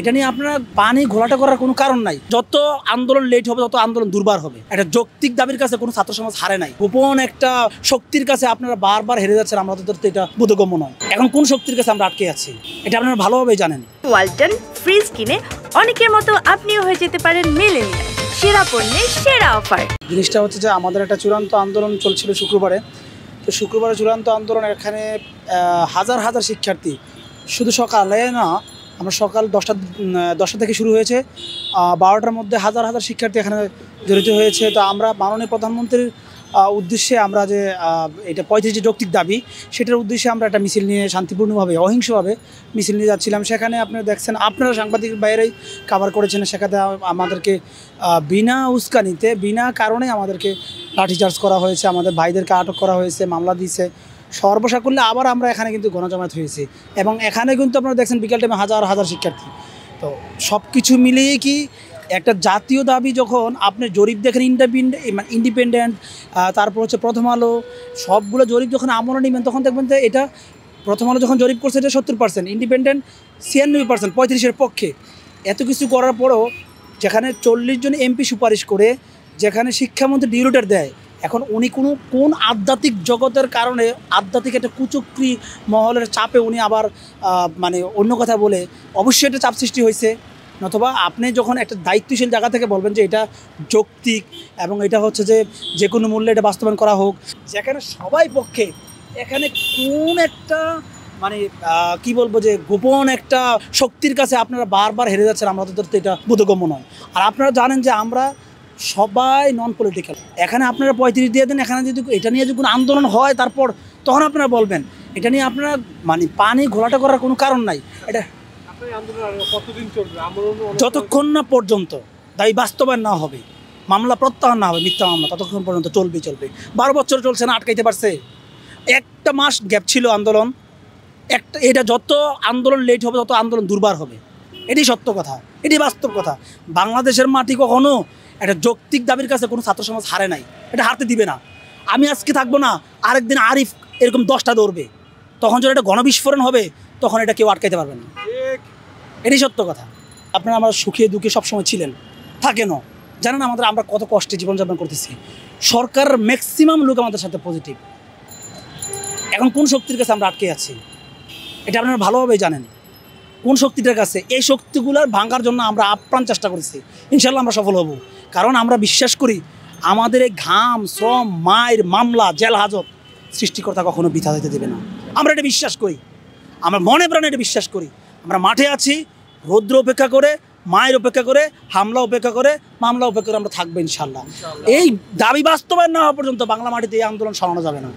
এটা নিয়ে আপনারা পানি ঘোলাটা করার কোনো কারণ নাই যত আন্দোলন লেট হবে তত আন্দোলন দুর্বার হবে একটা যৌক্তিক দাবির কাছে কোনো ছাত্র সমাজ হারে নাই গোপন একটা শক্তির কাছে আপনারা বারবার হেরে যাচ্ছেন আমাদের তো এটা বোধগম্য নয় এখন কোন শক্তির কাছে আমরা আটকে আছি এটা আপনারা ভালোভাবে জানেন ওয়ালটন ফ্রিজ কিনে অনেকের মতো আপনিও হয়ে যেতে পারেন মিলেনিয়া সেরা পণ্যের সেরা অফার জিনিসটা হচ্ছে যে আমাদের একটা চূড়ান্ত আন্দোলন চলছিল শুক্রবারে তো শুক্রবারে চূড়ান্ত আন্দোলন এখানে হাজার হাজার শিক্ষার্থী শুধু সকালে না আমরা সকাল দশটা দশটা থেকে শুরু হয়েছে বারোটার মধ্যে হাজার হাজার শিক্ষার্থী এখানে জড়িত হয়েছে তো আমরা মাননীয় প্রধানমন্ত্রীর উদ্দেশ্যে আমরা যে এটা যে যৌক্তিক দাবি সেটার উদ্দেশ্যে আমরা একটা মিছিল নিয়ে শান্তিপূর্ণভাবে অহিংসভাবে মিছিল নিয়ে যাচ্ছিলাম সেখানে আপনারা দেখছেন আপনারা সাংবাদিক বাইরেই কাভার করেছেন সেখানে আমাদেরকে বিনা উস্কানিতে বিনা কারণে আমাদেরকে লাঠিচার্জ করা হয়েছে আমাদের ভাইদেরকে আটক করা হয়েছে মামলা দিয়েছে সর্বসাকুল্যে আবার আমরা এখানে কিন্তু গণজমায়েত হয়েছি এবং এখানে কিন্তু আপনারা দেখছেন বিকেল টাইমে হাজার হাজার শিক্ষার্থী তো সব কিছু মিলিয়ে কি একটা জাতীয় দাবি যখন আপনি জরিপ দেখেন ইন্ডিপেন্ডেন্ট মানে ইন্ডিপেন্ডেন্ট তারপর হচ্ছে প্রথম আলো সবগুলো জরিপ যখন আমরা নেবেন তখন দেখবেন যে এটা প্রথম আলো যখন জরিপ করছে এটা সত্তর পার্সেন্ট ইন্ডিপেন্ডেন্ট ছিয়ানব্বই পার্সেন্ট পঁয়ত্রিশের পক্ষে এত কিছু করার পরও যেখানে চল্লিশ জন এমপি সুপারিশ করে যেখানে শিক্ষামন্ত্রী ডিউরেটার দেয় এখন উনি কোনো কোন আধ্যাত্মিক জগতের কারণে আধ্যাত্মিক একটা কুচক্রি মহলের চাপে উনি আবার মানে অন্য কথা বলে অবশ্যই একটা চাপ সৃষ্টি হয়েছে নতবা আপনি যখন একটা দায়িত্বশীল জায়গা থেকে বলবেন যে এটা যৌক্তিক এবং এটা হচ্ছে যে যে কোনো মূল্যে এটা বাস্তবায়ন করা হোক যেখানে সবাই পক্ষে এখানে কোন একটা মানে কি বলবো যে গোপন একটা শক্তির কাছে আপনারা বারবার হেরে যাচ্ছেন আমাদের তো এটা বোধগম্য নয় আর আপনারা জানেন যে আমরা সবাই নন পলিটিক্যাল এখানে আপনারা পঁয়ত্রিশ দিয়ে দেন এখানে যদি এটা নিয়ে যদি কোনো আন্দোলন হয় তারপর তখন আপনারা বলবেন এটা নিয়ে আপনারা মানে পানি ঘোলাটা করার কোনো কারণ নাই এটা যতক্ষণ না পর্যন্ত দায়ী বাস্তবায়ন না হবে মামলা প্রত্যাহার না হবে মিথ্যা মামলা ততক্ষণ পর্যন্ত চলবে চলবে বারো বছর চলছে না আটকাইতে পারছে একটা মাস গ্যাপ ছিল আন্দোলন একটা এটা যত আন্দোলন লেট হবে তত আন্দোলন দুর্বার হবে এটি সত্য কথা এটি বাস্তব কথা বাংলাদেশের মাটি কখনো একটা যৌক্তিক দাবির কাছে কোনো ছাত্র সমাজ হারে নাই এটা হারতে দিবে না আমি আজকে থাকবো না আরেকদিন আরিফ এরকম দশটা দৌড়বে তখন যখন এটা গণবিস্ফোরণ হবে তখন এটা কেউ আটকাইতে পারবে না এটাই সত্য কথা আপনারা আমরা সুখে দুঃখে সবসময় ছিলেন ন জানেন আমাদের আমরা কত কষ্টে জীবনযাপন করতেছি সরকার ম্যাক্সিমাম লোক আমাদের সাথে পজিটিভ এখন কোন শক্তির কাছে আমরা আটকে আছি এটা আপনারা ভালোভাবে জানেন কোন শক্তিটার কাছে এই শক্তিগুলোর ভাঙার জন্য আমরা আপ্রাণ চেষ্টা করেছি ইনশাল্লাহ আমরা সফল হব কারণ আমরা বিশ্বাস করি আমাদের এই ঘাম শ্রম মায়ের মামলা জেল হাজত সৃষ্টিকর্তা কখনো বিথা হতে দেবে না আমরা এটা বিশ্বাস করি আমরা মনে প্রাণে এটা বিশ্বাস করি আমরা মাঠে আছি রৌদ্র অপেক্ষা করে মায়ের অপেক্ষা করে হামলা অপেক্ষা করে মামলা অপেক্ষা করে আমরা থাকবো ইনশাল্লাহ এই দাবি বাস্তবায়ন না হওয়া পর্যন্ত বাংলা মাটিতে এই আন্দোলন সরানো যাবে না